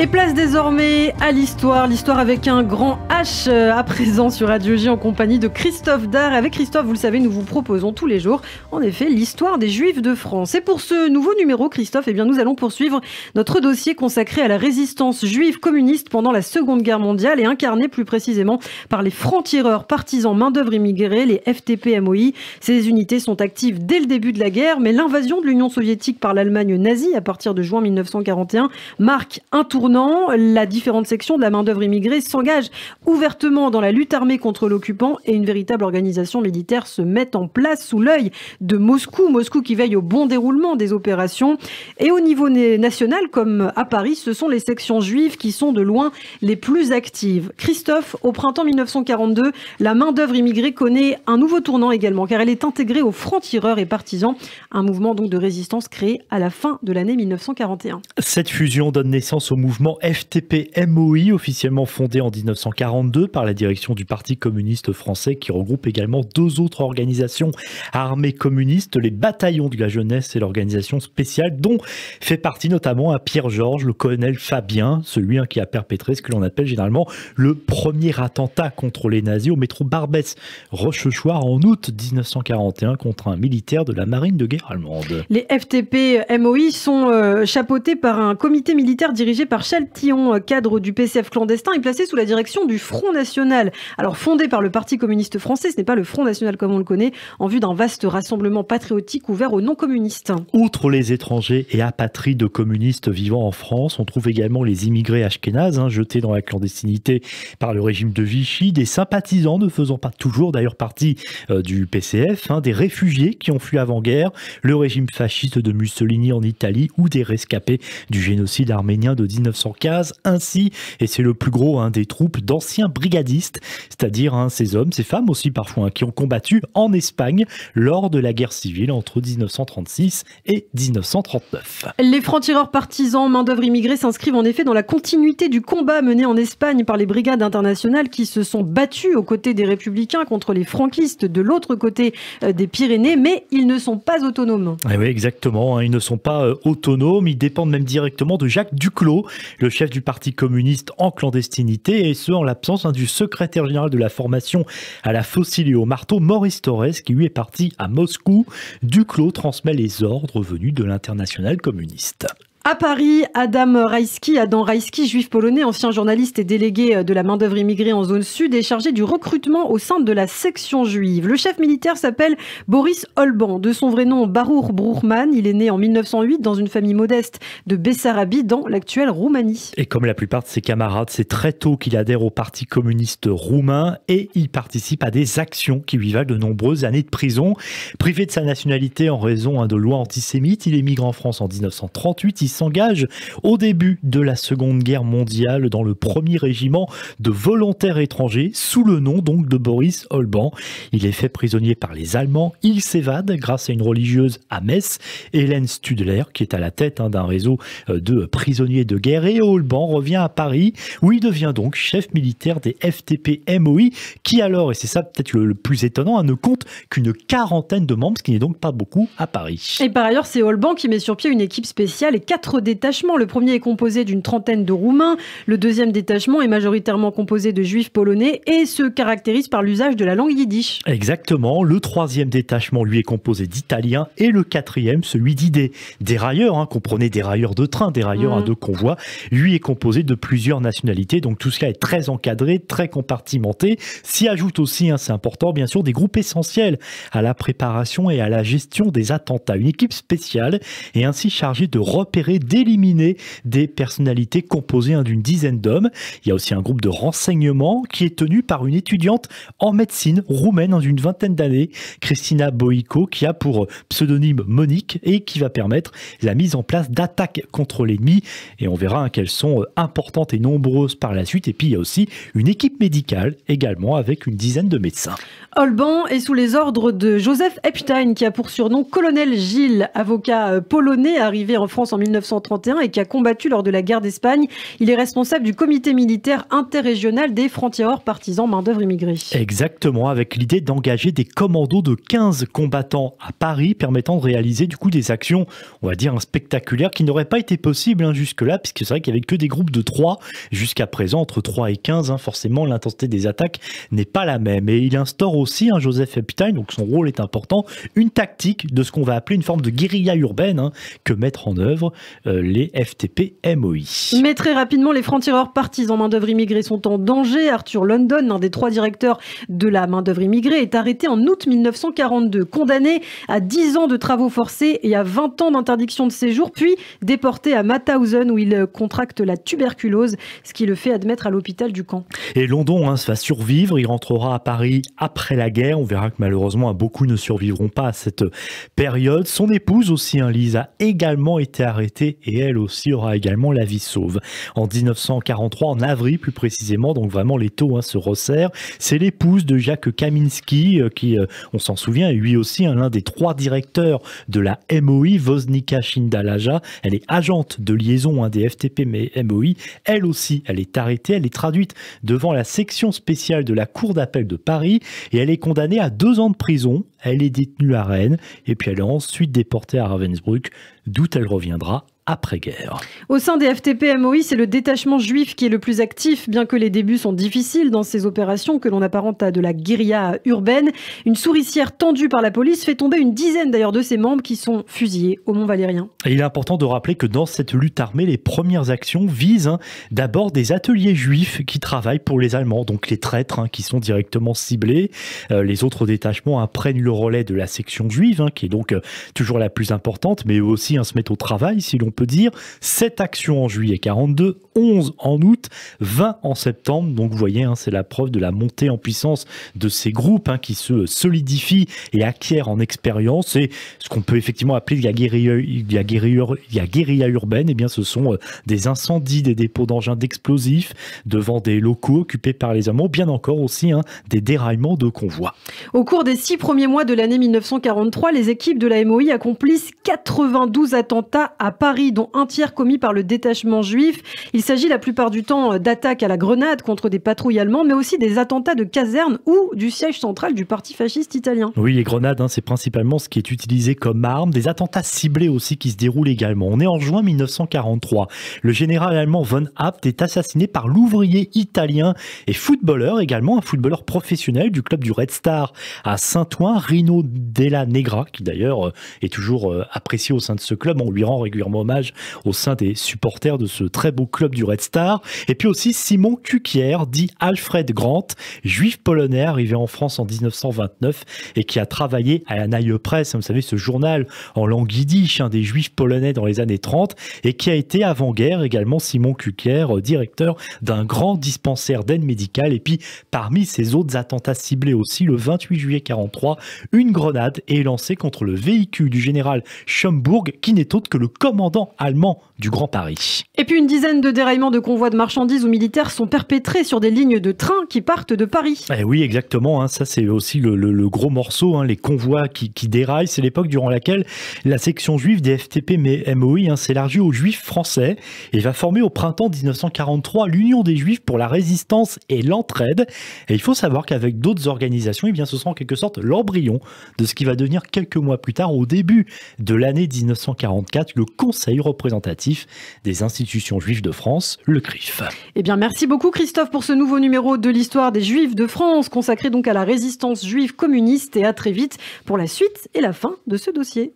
Et place désormais à l'histoire, l'histoire avec un grand H euh, à présent sur Radio J en compagnie de Christophe Dar. Avec Christophe, vous le savez, nous vous proposons tous les jours, en effet, l'histoire des Juifs de France. Et pour ce nouveau numéro, Christophe, et eh bien, nous allons poursuivre notre dossier consacré à la résistance juive communiste pendant la Seconde Guerre mondiale et incarné plus précisément par les francs-tireurs partisans main-d'œuvre immigrée, les FTP-MOI. Ces unités sont actives dès le début de la guerre, mais l'invasion de l'Union soviétique par l'Allemagne nazie à partir de juin 1941 marque un tournant la différente section de la main-d'œuvre immigrée s'engage ouvertement dans la lutte armée contre l'occupant et une véritable organisation militaire se met en place sous l'œil de Moscou. Moscou qui veille au bon déroulement des opérations. Et au niveau national, comme à Paris, ce sont les sections juives qui sont de loin les plus actives. Christophe, au printemps 1942, la main-d'œuvre immigrée connaît un nouveau tournant également, car elle est intégrée aux Front tireurs et partisans, un mouvement donc de résistance créé à la fin de l'année 1941. Cette fusion donne naissance au mouvement FTP-MOI, officiellement fondé en 1942 par la direction du Parti communiste français, qui regroupe également deux autres organisations armées communistes, les bataillons de la jeunesse et l'organisation spéciale, dont fait partie notamment à Pierre-Georges, le colonel Fabien, celui qui a perpétré ce que l'on appelle généralement le premier attentat contre les nazis au métro Barbès, Rochechouart, en août 1941, contre un militaire de la marine de guerre allemande. Les FTP-MOI sont euh, chapeautés par un comité militaire dirigé par Chaltillon, euh, cadre du PCF clandestin, est placé sous la direction du Front National. Alors fondé par le Parti communiste français, ce n'est pas le Front National comme on le connaît, en vue d'un vaste rassemblement patriotique ouvert aux non-communistes. Outre les étrangers et apatrides communistes vivant en France, on trouve également les immigrés ashkénazes hein, jetés dans la clandestinité par le régime de Vichy, des sympathisants ne faisant pas toujours d'ailleurs partie euh, du PCF, hein, des réfugiés qui ont fui avant-guerre, le régime fasciste de Mussolini en Italie ou des rescapés du génocide arménien de 19 1915 ainsi, et c'est le plus gros hein, des troupes d'anciens brigadistes, c'est-à-dire hein, ces hommes, ces femmes aussi parfois, hein, qui ont combattu en Espagne lors de la guerre civile entre 1936 et 1939. Les francs-tireurs partisans, main-d'œuvre immigrée s'inscrivent en effet dans la continuité du combat mené en Espagne par les brigades internationales qui se sont battues aux côtés des républicains contre les franquistes de l'autre côté euh, des Pyrénées, mais ils ne sont pas autonomes. Eh oui, exactement, hein, ils ne sont pas euh, autonomes, ils dépendent même directement de Jacques Duclos, le chef du Parti communiste en clandestinité, et ce en l'absence hein, du secrétaire général de la formation à la fossile et au marteau, Maurice Torres, qui lui est parti à Moscou. Duclos transmet les ordres venus de l'Internationale communiste. À Paris, Adam Rajski, Adam Raïski, juif polonais, ancien journaliste et délégué euh, de la main-d'œuvre immigrée en zone sud, est chargé du recrutement au sein de la section juive. Le chef militaire s'appelle Boris Holban, de son vrai nom Baruch Bruchman. Il est né en 1908 dans une famille modeste de Bessarabie, dans l'actuelle Roumanie. Et comme la plupart de ses camarades, c'est très tôt qu'il adhère au Parti communiste roumain et il participe à des actions qui lui valent de nombreuses années de prison. Privé de sa nationalité en raison hein, de lois antisémites, il émigre en France en 1938 s'engage au début de la Seconde Guerre mondiale dans le premier régiment de volontaires étrangers sous le nom donc de Boris Holban. Il est fait prisonnier par les Allemands, il s'évade grâce à une religieuse à Metz, Hélène Studler, qui est à la tête hein, d'un réseau euh, de prisonniers de guerre et Holban revient à Paris où il devient donc chef militaire des FTP MOI qui alors, et c'est ça peut-être le, plus étonnant, hein, ne compte qu'une quarantaine de membres, ce qui n'est donc pas beaucoup à Paris. Et par ailleurs, c'est Holban qui met sur pied une équipe spéciale et quatre quatre détachements. Le premier est composé d'une trentaine de Roumains, le deuxième détachement est majoritairement composé de Juifs polonais et se caractérise par l'usage de la langue yiddish. Exactement, le troisième détachement lui est composé d'Italiens et le quatrième, celui d'idées. Des hein, comprenez des railleurs de train, des railleurs hein, mm. de convoi, lui est composé de plusieurs nationalités, donc tout cela est très encadré, très compartimenté. S'y ajoute aussi, hein, c'est important bien sûr, des groupes essentiels à la préparation et à la gestion des attentats. Une équipe spéciale est ainsi chargée de repérer d'éliminer des personnalités composées hein, d'une dizaine d'hommes. Il y a aussi un groupe de renseignement qui est tenu par une étudiante en médecine roumaine dans une vingtaine d'années, Christina Boiko, qui a pour pseudonyme Monique et qui va permettre la mise en place d'attaques contre l'ennemi. Et on verra hein, qu'elles sont euh, importantes et nombreuses par la suite. Et puis il y a aussi une équipe médicale également avec une dizaine de médecins. Holban est sous les ordres de Joseph Epstein qui a pour surnom Colonel Gilles, avocat euh, polonais arrivé en France en 1929 1931 et qui a combattu lors de la guerre d'Espagne. Il est responsable du comité militaire interrégional des frontières partisans main-d'œuvre immigrée. Exactement, avec l'idée d'engager des commandos de 15 combattants à Paris permettant de réaliser du coup des actions, on va dire, spectaculaires qui n'auraient pas été possibles hein, jusque-là, puisque c'est vrai qu'il n'y avait que des groupes de 3 jusqu'à présent, entre 3 et 15. Hein, forcément, l'intensité des attaques n'est pas la même. Et il instaure aussi, hein, Joseph Epstein, donc son rôle est important, une tactique de ce qu'on va appeler une forme de guérilla urbaine que mettre en œuvre. Euh, les FTP MOI. Mais très rapidement, les francs-tireurs en main-d'œuvre immigrée sont en danger. Arthur London, un des trois directeurs de la main-d'œuvre immigrée, est arrêté en août 1942, condamné à 10 ans de travaux forcés et à 20 ans d'interdiction de séjour, puis déporté à Mauthausen où il contracte la tuberculose, ce qui le fait admettre à l'hôpital du camp. Et London hein, va survivre, il rentrera à Paris après la guerre. On verra que malheureusement, beaucoup ne survivront pas à cette période. Son épouse aussi, hein, Lise, a également été arrêtée et elle aussi aura également la vie sauve. En 1943, en avril plus précisément, donc vraiment les taux hein, se resserrent, c'est l'épouse de Jacques Kaminski euh, qui, euh, on s'en souvient, est lui aussi un hein, l'un des trois directeurs de la MOI, Voznika Shindalaja. Elle est agente de liaison hein, des FTP mais MOI. Elle aussi, elle est arrêtée, elle est traduite devant la section spéciale de la Cour d'appel de Paris et elle est condamnée à deux ans de prison elle est détenue à Rennes et puis elle est ensuite déportée à Ravensbrück, d'où elle reviendra après-guerre. Au sein des FTP-MOI, c'est le détachement juif qui est le plus actif, bien que les débuts sont difficiles dans ces opérations que l'on apparente à de la guérilla urbaine. Une souricière tendue par la police fait tomber une dizaine d'ailleurs de ses membres qui sont fusillés au Mont-Valérien. il est important de rappeler que dans cette lutte armée, les premières actions visent hein, d'abord des ateliers juifs qui travaillent pour les Allemands, donc les traîtres hein, qui sont directement ciblés. Euh, les autres détachements prennent le relais de la section juive, hein, qui est donc euh, toujours la plus importante, mais eux aussi se mettent au travail si l'on peut dire. 7 actions en juillet 42, 11 en août, 20 en septembre. Donc vous voyez, hein, c'est la preuve de la montée en puissance de ces groupes hein, qui se solidifient et acquièrent en expérience. Et ce qu'on peut effectivement appeler la guérilla, urbaine, eh bien, ce sont euh, des incendies, des dépôts d'engins d'explosifs devant des locaux occupés par les amants, bien encore aussi hein, des déraillements de convois. Au cours des six premiers mois de l'année 1943, les équipes de la MOI accomplissent 92 attentats à Paris dont un tiers commis par le détachement juif. Il s'agit la plupart du temps euh, d'attaques à la grenade contre des patrouilles allemandes, mais aussi des attentats de casernes ou du siège central du parti fasciste italien. Oui, les grenades, hein, c'est principalement ce qui est utilisé comme arme, des attentats ciblés aussi qui se déroulent également. On est en juin 1943. Le général allemand von Abt est assassiné par l'ouvrier italien et footballeur également, un footballeur professionnel du club du Red Star à Saint-Ouen, Rino Della Negra, qui d'ailleurs euh, est toujours euh, apprécié au sein de ce club. On lui rend régulièrement hommage au sein des supporters de ce très beau club du Red Star. Et puis aussi Simon Cuquier, dit Alfred Grant, juif polonais arrivé en France en 1929 et qui a travaillé à la Naïe Presse hein, vous savez, ce journal en langue yiddish hein, des juifs polonais dans les années 30 et qui a été avant-guerre également Simon Cuquier, euh, directeur d'un grand dispensaire d'aide médicale. Et puis parmi ses autres attentats ciblés aussi, le 28 juillet 43, une grenade est lancée contre le véhicule du général Schomburg qui n'est autre que le commandant allemand du Grand Paris. Et puis une dizaine de déraillements de convois de marchandises ou militaires sont perpétrés sur des lignes de trains qui partent de Paris. Eh oui, exactement. Hein. ça, c'est aussi le, gros morceau, hein, les convois qui, déraillent. C'est l'époque durant laquelle la section juive des FTP MOI hein, s'élargit aux juifs français et va former au printemps 1943 l'Union des juifs pour la résistance et l'entraide. Et il faut savoir qu'avec d'autres organisations, eh bien, ce sera en quelque sorte l'embryon de ce qui va devenir quelques mois plus tard, au début de l'année 1944, le Conseil représentatif des institutions juives de France, le CRIF. Eh bien, merci beaucoup Christophe pour ce nouveau numéro de l'histoire des Juifs de France, consacré donc à la résistance juive communiste et à très vite pour la suite et la fin de ce dossier.